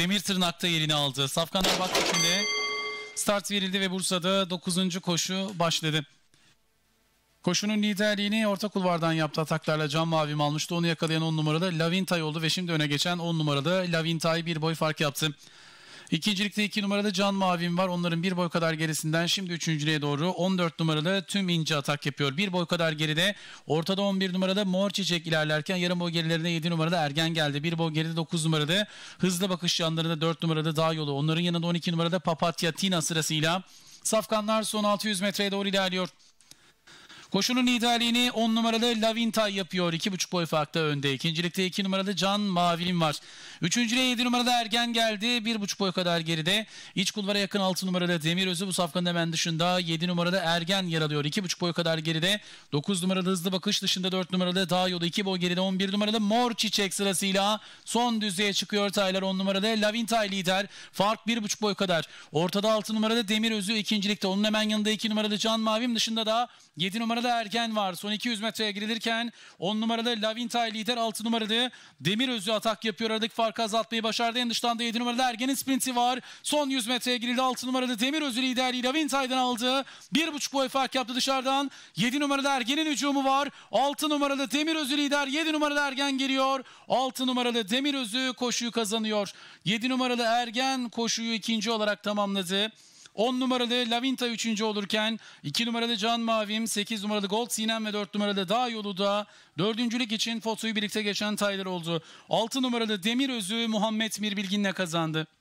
Demir Tırnak'ta yerini aldı. Safkanlar baktı şimdi. Start verildi ve Bursa'da 9. koşu başladı. Koşunun liderliğini orta kulvardan yaptı ataklarla Can Mavim almıştı. Onu yakalayan 10 numaralı Lavintay oldu ve şimdi öne geçen 10 numaralı Lavintay bir boy fark yaptı. İkincilikte iki numarada Can Mavim var. Onların bir boy kadar gerisinden şimdi üçüncülüğe doğru 14 numaralı tüm ince atak yapıyor. Bir boy kadar geride ortada 11 numarada Mor Çiçek ilerlerken yarım boy gerilerine 7 numarada Ergen geldi. Bir boy geride 9 numarada hızlı bakış yanlarında 4 numarada Dağ Yolu. Onların yanında 12 numarada Papatya Tina sırasıyla Safkanlar son 600 metreye doğru ilerliyor. Koşunun idealini 10 numaralı Lavinta yapıyor. 2,5 boy farkta önde. İkincilikte 2 numaralı Can Mavim var. Üçüncüye 7 numaralı Ergen geldi. 1,5 boy kadar geride. İç kulvara yakın 6 numaralı Demir Özü bu safkanın hemen dışında. 7 numaralı Ergen yer alıyor. 2,5 boy kadar geride. 9 numaralı Hızlı Bakış dışında 4 numaralı Dağ Yolu. 2 boy geride 11 numaralı Mor Çiçek sırasıyla son düzeye çıkıyor Taylar 10 numaralı. Lavinta lider. Fark 1,5 boy kadar. Ortada 6 numaralı Demir Özü ikincilikte. Onun hemen yanında 2 numaralı Can Mavim dışında da 7 numaralı numaralı Ergen var. Son 200 metreye girilirken 10 numaralı Lavintay lider 6 numaralı Demiröz'ü atak yapıyor. Aradaki farkı azaltmayı başardı. En dıştan da 7 numaralı Ergen'in sprinti var. Son 100 metreye girildi. 6 numaralı Demiröz'ü liderliği Lavintay'dan aldı. 1,5 boy fark yaptı dışarıdan. 7 numaralı Ergen'in hücumu var. 6 numaralı Demiröz'ü lider. 7 numaralı Ergen geliyor. 6 numaralı Demiröz'ü koşuyu kazanıyor. 7 numaralı Ergen koşuyu ikinci olarak tamamladı. 10 numaralı Lavinta 3. olurken 2 numaralı Can Mavim, 8 numaralı Gold Sinem ve 4 numaralı Dağ Yolu da dördüncülük için Foto'yu birlikte geçen Taylar oldu. 6 numaralı Demir Özü Muhammed Mirbilgin'le kazandı.